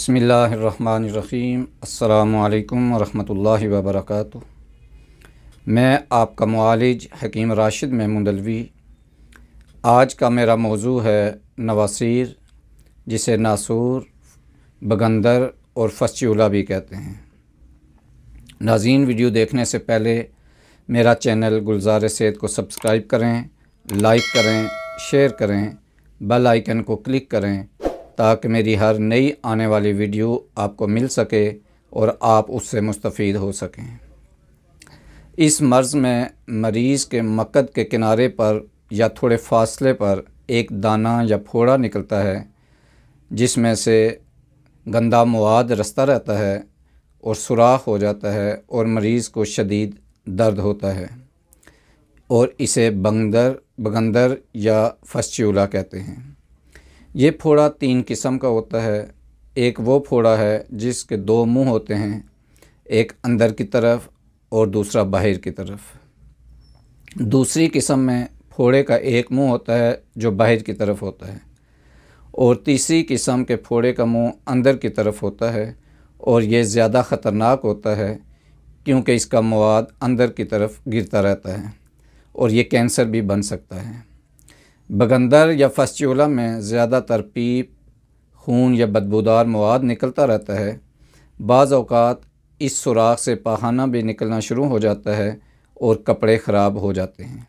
बसमीम् अल्लाम वरहमल मैं आपका मालिज हकीम राशिद महमूद अलवी आज का मेरा मौजू है नवासीर जिसे नासूर बगंदर और फसचूला भी कहते हैं नाजीन वीडियो देखने से पहले मेरा चैनल गुलजार सैद को सब्सक्राइब करें लाइक करें शेयर करें बेल आइकन को क्लिक करें ताकि मेरी हर नई आने वाली वीडियो आपको मिल सके और आप उससे मुस्तफ़ हो सकें इस मर्ज़ में मरीज़ के मकद के किनारे पर या थोड़े फासले पर एक दाना या फोड़ा निकलता है जिसमें से गंदा मवाद रस्ता रहता है और सुराख हो जाता है और मरीज़ को शदीद दर्द होता है और इसे बंगदर बगंदर या फस्चूला कहते हैं ये फोड़ा तीन किस्म का होता है एक वो फोड़ा है जिसके दो मुंह होते हैं एक अंदर की तरफ और दूसरा बाहर की तरफ दूसरी किस्म में फोड़े का एक मुंह होता है जो बाहर की तरफ होता है और तीसरी किस्म के फोड़े का मुंह अंदर की तरफ होता है और ये ज़्यादा ख़तरनाक होता है क्योंकि इसका मवाद अंदर की तरफ गिरता रहता है और ये कैंसर भी बन सकता है बगंदर या फस्चूला में ज़्यादातर पीप खून या बदबूदार मवाद निकलता रहता है बाज़ अवकात इस सुराख से पहाना भी निकलना शुरू हो जाता है और कपड़े ख़राब हो जाते हैं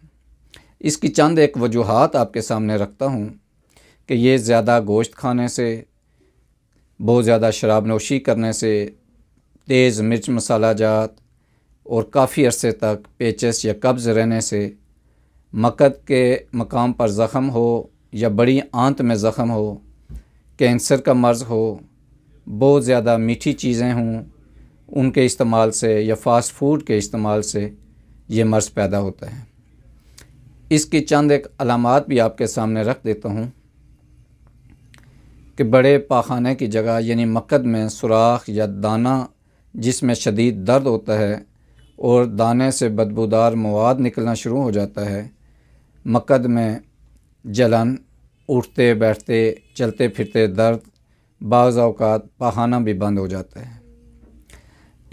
इसकी चंद एक वजूहत आपके सामने रखता हूँ कि ये ज़्यादा गोश्त खाने से बहुत ज़्यादा शराब नोशी करने से तेज़ मिर्च मसाला जात और काफ़ी अरसे तक पेचस या कब्ज़ रहने से मकद के मकाम पर ज़ख़म हो या बड़ी आंत में ज़ख़म हो कैंसर का मर्ज़ हो बहुत ज़्यादा मीठी चीज़ें हों उनके इस्तेमाल से या फ़ास्ट फूड के इस्तेमाल से ये मर्ज़ पैदा होता है इसकी चंद एक अलामत भी आपके सामने रख देता हूँ कि बड़े पाखाने की जगह यानी मकद में सुराख या दाना जिसमें शदीद दर्द होता है और दाने से बदबूदार मवाद निकलना शुरू हो जाता है मकद में जलन उठते बैठते चलते फिरते दर्द बाज़ अवकात पहाना भी बंद हो जाता है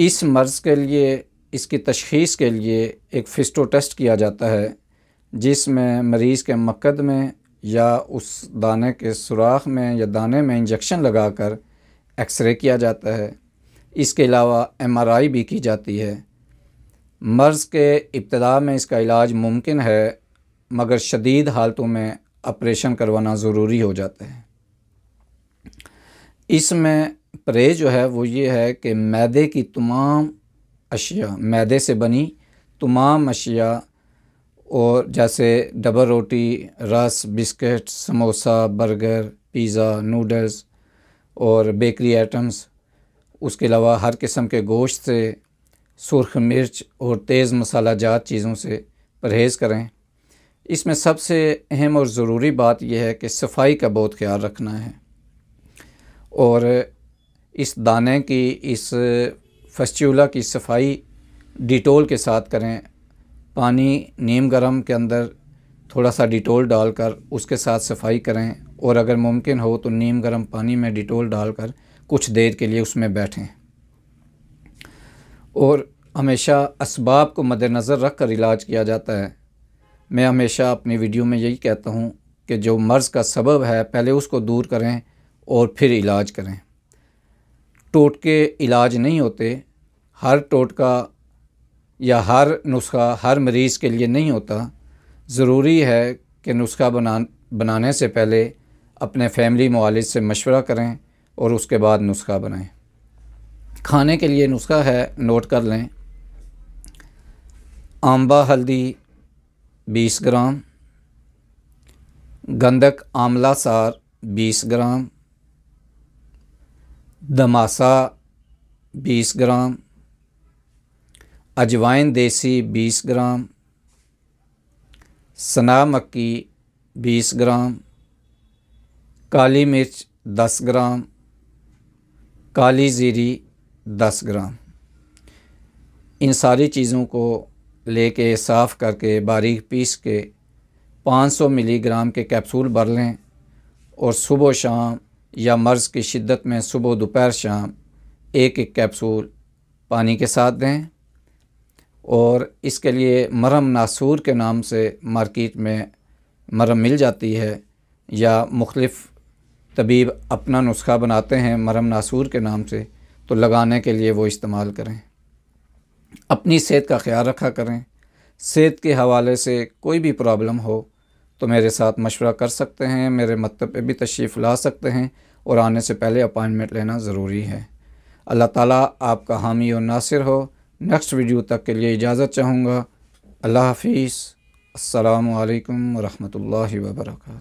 इस मर्ज़ के लिए इसकी तशखीस के लिए एक फिस्टो टेस्ट किया जाता है जिसमें मरीज़ के मकद में या उस दाने के सुराख में या दाने में इंजेक्शन लगाकर एक्सरे किया जाता है इसके अलावा एमआरआई भी की जाती है मर्ज़ के इब्तदा में इसका इलाज मुमकिन है मगर शदीद हालतों में ऑपरेशन करवाना ज़रूरी हो जाता है इसमें परहेज जो है वो ये है कि मैदे की तमाम अशिया मैदे से बनी तमाम अशिया और जैसे डबल रोटी रस biscuit samosa burger pizza noodles और बेकरी आइटम्स उसके अलावा हर किस्म के गोश्त से सुरख मिर्च और तेज़ मसाला जात चीज़ों से परहेज़ करें इसमें सबसे अहम और ज़रूरी बात यह है कि सफाई का बहुत ख्याल रखना है और इस दाने की इस फस्चूला की सफाई डिटोल के साथ करें पानी नीम गरम के अंदर थोड़ा सा डिटोल डालकर उसके साथ सफाई करें और अगर मुमकिन हो तो नीम गर्म पानी में डिटोल डालकर कुछ देर के लिए उसमें बैठें और हमेशा इसबाब को मद्नज़र रख कर इलाज किया जाता है मैं हमेशा अपनी वीडियो में यही कहता हूँ कि जो मर्ज़ का सबब है पहले उसको दूर करें और फिर इलाज करें टोटके इलाज नहीं होते हर टोटका या हर नुस्खा हर मरीज़ के लिए नहीं होता ज़रूरी है कि नुस्खा बना बनाने से पहले अपने फैमिली मवाल से मशवरा करें और उसके बाद नुस्खा बनाएं खाने के लिए नुस्खा है नोट कर लें आम्बा हल्दी बीस ग्राम गंदक आमला सार बीस ग्राम दमासा बीस ग्राम अजवाइन देसी बीस ग्राम सना मक्की बीस ग्राम काली मिर्च दस ग्राम काली ज़ीरी दस ग्राम इन सारी चीज़ों को लेके साफ़ करके बारीक पीस के 500 मिलीग्राम के कैप्सूल भर लें और सुबह शाम या मर्ज़ की शिद्दत में सुबह दोपहर शाम एक एक कैप्सूल पानी के साथ दें और इसके लिए मरम नासूर के नाम से मार्केट में मरम मिल जाती है या मुख्तफ तबीब अपना नुस्खा बनाते हैं मरम नासूर के नाम से तो लगाने के लिए वो इस्तेमाल करें अपनी सेहत का ख्याल रखा करें सेहत के हवाले से कोई भी प्रॉब्लम हो तो मेरे साथ मशवरा कर सकते हैं मेरे मतलब पे भी तशरीफ़ ला सकते हैं और आने से पहले अपॉइंटमेंट लेना ज़रूरी है अल्लाह ताला आपका हामी और नासिर हो नेक्स्ट वीडियो तक के लिए इजाज़त चाहूँगा अल्लाह हाफिज़ अल्लाम वरहमल वर्का